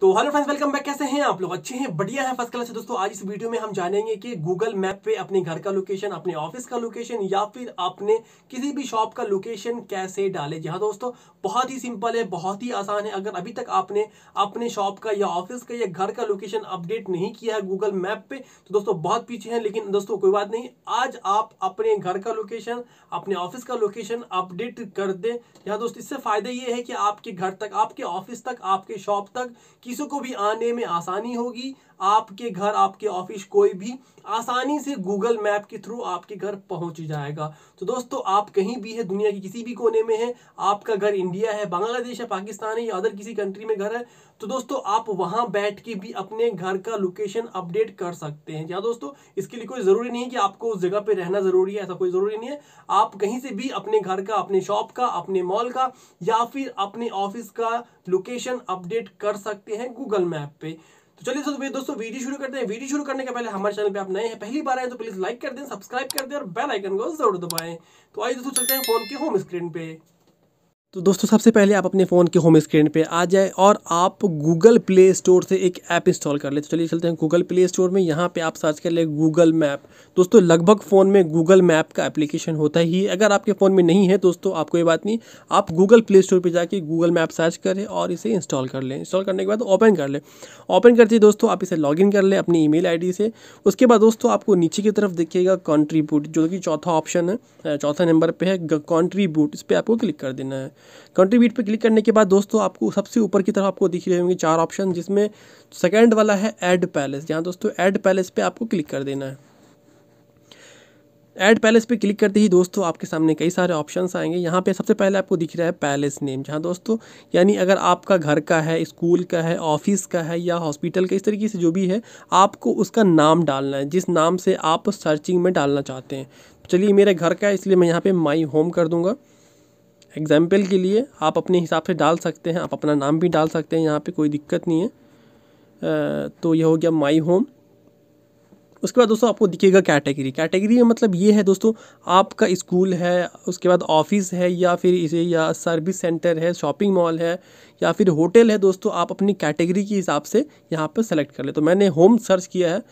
तो hello friends welcome back कैसे हैं आप लोग अच्छे हैं बढ़िया है फर्स्ट क्लास है दोस्तों आज इस वीडियो में हम जानेंगे कि गूगल मैप पे अपने घर का लोकेशन अपने ऑफिस का लोकेशन या फिर अपने किसी भी शॉप का लोकेशन कैसे डाले जी हाँ दोस्तों बहुत ही सिंपल है बहुत ही आसान है अगर अभी तक आपने अपने शॉप का या ऑफिस का या घर का लोकेशन अपडेट नहीं किया है गूगल मैप पे तो दोस्तों बहुत पीछे हैं लेकिन दोस्तों कोई बात नहीं आज आप अपने घर का लोकेशन अपने ऑफिस का लोकेशन अपडेट कर दें यहाँ दोस्तों इससे फायदा ये है कि आपके घर तक आपके ऑफिस तक आपके शॉप तक किसी को भी आने में आसानी होगी आपके घर आपके ऑफिस कोई भी आसानी से गूगल मैप के थ्रू आपके घर पहुंच जाएगा तो दोस्तों आप कहीं भी है दुनिया के किसी भी कोने में है आपका घर इंडिया है बांग्लादेश है पाकिस्तान है या अदर किसी कंट्री में घर है तो दोस्तों आप वहां बैठ के भी अपने घर का लोकेशन अपडेट कर सकते हैं या दोस्तों इसके लिए कोई ज़रूरी नहीं है कि आपको उस जगह पर रहना ज़रूरी है ऐसा कोई ज़रूरी नहीं है आप कहीं से भी अपने घर का अपने शॉप का अपने मॉल का या फिर अपने ऑफिस का लोकेशन अपडेट कर सकते हैं हैं गूगल मैप पे तो चलिए दोस्तों तो दोस्तों वीडियो शुरू करते हैं वीडियो शुरू करने के पहले हमारे चैनल पे आप नए हैं पहली बार आए तो प्लीज लाइक कर दें सब्सक्राइब कर दें और बेल आइकन को जरूर दबाएं तो आइए दोस्तों चलते हैं फोन के होम स्क्रीन पे तो दोस्तों सबसे पहले आप अपने फ़ोन के होम स्क्रीन पे आ जाए और आप गूगल प्ले स्टोर से एक ऐप इंस्टॉल कर ले तो चलिए चलते हैं गूगल प्ले स्टोर में यहाँ पे आप सर्च कर ले गूगल मैप दोस्तों लगभग फ़ोन में गूगल मैप का एप्लीकेशन होता ही अगर आपके फ़ोन में नहीं है दोस्तों आपको ये बात नहीं आप गूगल प्ले स्टोर पर जाके गूगल मैप सर्च करें और इसे इंस्टॉल कर लें इंस्टॉल करने के बाद ओपन कर लें ओपन करते दोस्तों आप इसे लॉग कर लें अपनी ई मेल से उसके बाद दोस्तों आपको नीचे की तरफ देखिएगा कॉन्ट्रीब्यूट जो कि चौथा ऑप्शन है चौथा नंबर पर है कॉन्ट्रीब्यूट इस पर आपको क्लिक कर देना है कंट्रीब्यूट पे क्लिक करने के बाद दोस्तों आपको सबसे ऊपर की तरफ आपको दिख रहे होंगे चार ऑप्शन जिसमें सेकेंड वाला है एड पैलेस यहाँ दोस्तों एड पैलेस पर आपको क्लिक कर देना है एड पैलेस पे क्लिक करते ही दोस्तों आपके सामने कई सारे ऑप्शंस आएंगे यहाँ पे सबसे पहले आपको दिख रहा है पैलेस नेम जहाँ दोस्तों यानी अगर आपका घर का है स्कूल का है ऑफिस का है या हॉस्पिटल का इस तरीके से जो भी है आपको उसका नाम डालना है जिस नाम से आप सर्चिंग में डालना चाहते हैं तो चलिए मेरे घर का है इसलिए मैं यहाँ पर माई होम कर दूँगा एग्ज़ाम्पल के लिए आप अपने हिसाब से डाल सकते हैं आप अपना नाम भी डाल सकते हैं यहाँ पे कोई दिक्कत नहीं है तो यह हो गया माई होम उसके बाद दोस्तों आपको दिखेगा कैटेगरी कैटेगरी में मतलब ये है दोस्तों आपका स्कूल है उसके बाद ऑफिस है या फिर इसे या सर्विस सेंटर है शॉपिंग मॉल है या फिर होटल है दोस्तों आप अपनी कैटेगरी के हिसाब से यहाँ पर सेलेक्ट कर ले तो मैंने होम सर्च किया है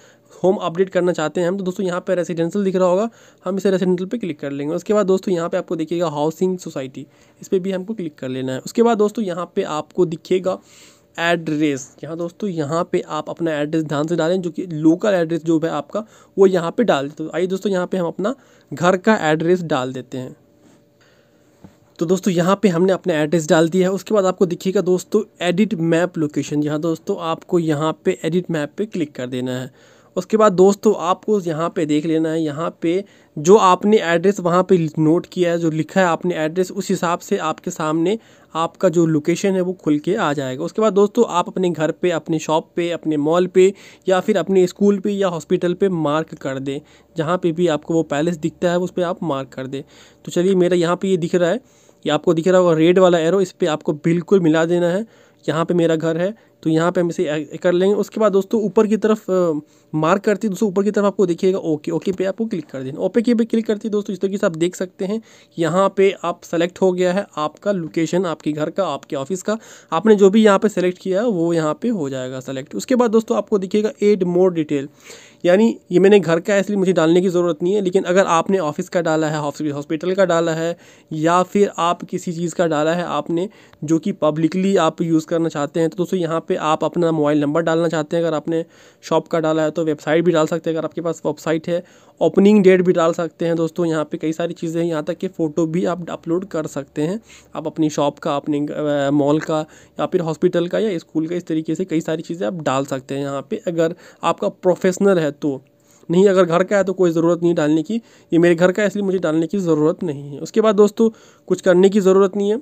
होम अपडेट करना चाहते हैं हम तो दोस्तों यहाँ पर रेसिडेंशियल दिख रहा होगा हम इसे रेसिडेंशियल पे क्लिक कर लेंगे उसके बाद दोस्तों यहाँ पे आपको दिखेगा हाउसिंग सोसाइटी इस पर भी हमको क्लिक कर लेना है उसके बाद दोस्तों यहाँ पे आपको दिखेगा एड्रेस यहाँ दोस्तों यहाँ पे आप अपना एड्रेस ध्यान से डालें जो कि लोकल एड्रेस जो है आपका वो यहाँ पर डाल देते तो आइए दोस्तों यहाँ पर हम अपना घर का एड्रेस डाल देते हैं तो दोस्तों यहाँ पे हमने अपना एड्रेस डाल दिया है उसके बाद आपको दिखेगा दोस्तों एडिट मैप लोकेशन यहाँ दोस्तों आपको यहाँ पे एडिट मैप पे क्लिक कर देना है उसके बाद दोस्तों आपको यहाँ पे देख लेना है यहाँ पे जो आपने एड्रेस वहाँ पे नोट किया है जो लिखा है आपने एड्रेस उस हिसाब से आपके सामने आपका जो लोकेशन है वो खुल के आ जाएगा उसके बाद दोस्तों आप अपने घर पे अपने शॉप पे अपने मॉल पे या फिर अपने स्कूल पे या हॉस्पिटल पे मार्क कर दें जहाँ पे भी आपको वो पैलेस दिखता है उस पर आप मार्क कर दें तो चलिए मेरा यहाँ पर ये दिख रहा है ये आपको दिख रहा होगा रेड वाला एरो इस पर आपको बिल्कुल मिला देना है यहाँ पर मेरा घर है तो यहाँ पे हम इसे कर लेंगे उसके बाद दोस्तों ऊपर की तरफ मार्क करती है दोस्तों ऊपर की तरफ आपको देखिएगा ओके ओके पे आपको क्लिक कर देना ओके पे क्लिक करती है दोस्तों इस तरीके से आप देख सकते हैं यहाँ पे आप सेलेक्ट हो गया है आपका लोकेशन आपके घर का आपके ऑफिस का आपने जो भी यहाँ पर सेलेक्ट किया है वो यहाँ पर हो जाएगा सेलेक्ट उसके बाद दोस्तों आपको देखिएगा एड मोर डिटेल यानी ये मैंने घर का है इसलिए मुझे डालने की ज़रूरत नहीं है लेकिन अगर आपने ऑफिस का डाला है हॉस्पिटल का डाला है या फिर आप किसी चीज़ का डाला है आपने जो कि पब्लिकली आप यूज़ करना चाहते हैं तो दोस्तों यहाँ पे आप अपना मोबाइल नंबर डालना चाहते हैं अगर आपने शॉप का डाला है तो वेबसाइट भी डाल सकते हैं अगर आपके पास वेबसाइट है ओपनिंग डेट भी डाल सकते हैं दोस्तों यहाँ पे कई सारी चीज़ें हैं यहाँ तक कि फ़ोटो भी आप अपलोड कर सकते हैं आप अपनी शॉप का अपने मॉल का या फिर हॉस्पिटल का या स्कूल का इस तरीके से कई सारी चीज़ें आप डाल सकते हैं यहाँ पर अगर आपका प्रोफेशनल है तो नहीं अगर घर का है तो कोई ज़रूरत नहीं डालने की ये मेरे घर का है इसलिए मुझे डालने की ज़रूरत नहीं है उसके बाद दोस्तों कुछ करने की ज़रूरत नहीं है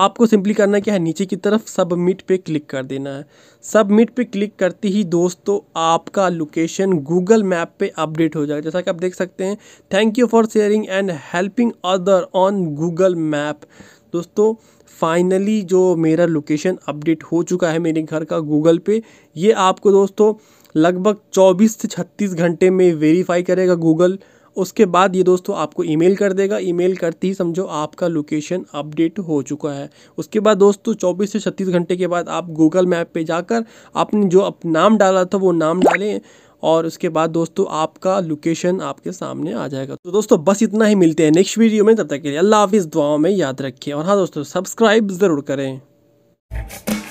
आपको सिंपली करना क्या है नीचे की तरफ सबमिट पे क्लिक कर देना है सबमिट पे क्लिक करते ही दोस्तों आपका लोकेशन गूगल मैप पे अपडेट हो जाएगा जैसा कि आप देख सकते हैं thank you for sharing and helping other on Google map दोस्तों फाइनली जो मेरा लोकेशन अपडेट हो चुका है मेरे घर का गूगल पे ये आपको दोस्तों लगभग 24 से 36 घंटे में वेरीफाई करेगा गूगल उसके बाद ये दोस्तों आपको ईमेल कर देगा ईमेल करते ही समझो आपका लोकेशन अपडेट हो चुका है उसके बाद दोस्तों 24 से 36 घंटे के बाद आप गूगल मैप पे जाकर आपने जो अप नाम डाला था वो नाम डालें और उसके बाद दोस्तों आपका लोकेशन आपके सामने आ जाएगा तो दोस्तों बस इतना ही मिलते हैं नेक्स्ट वीडियो में तब तक के लिए अल्लाह हाफिज़ दुआओं में याद रखिए और हाँ दोस्तों सब्सक्राइब ज़रूर करें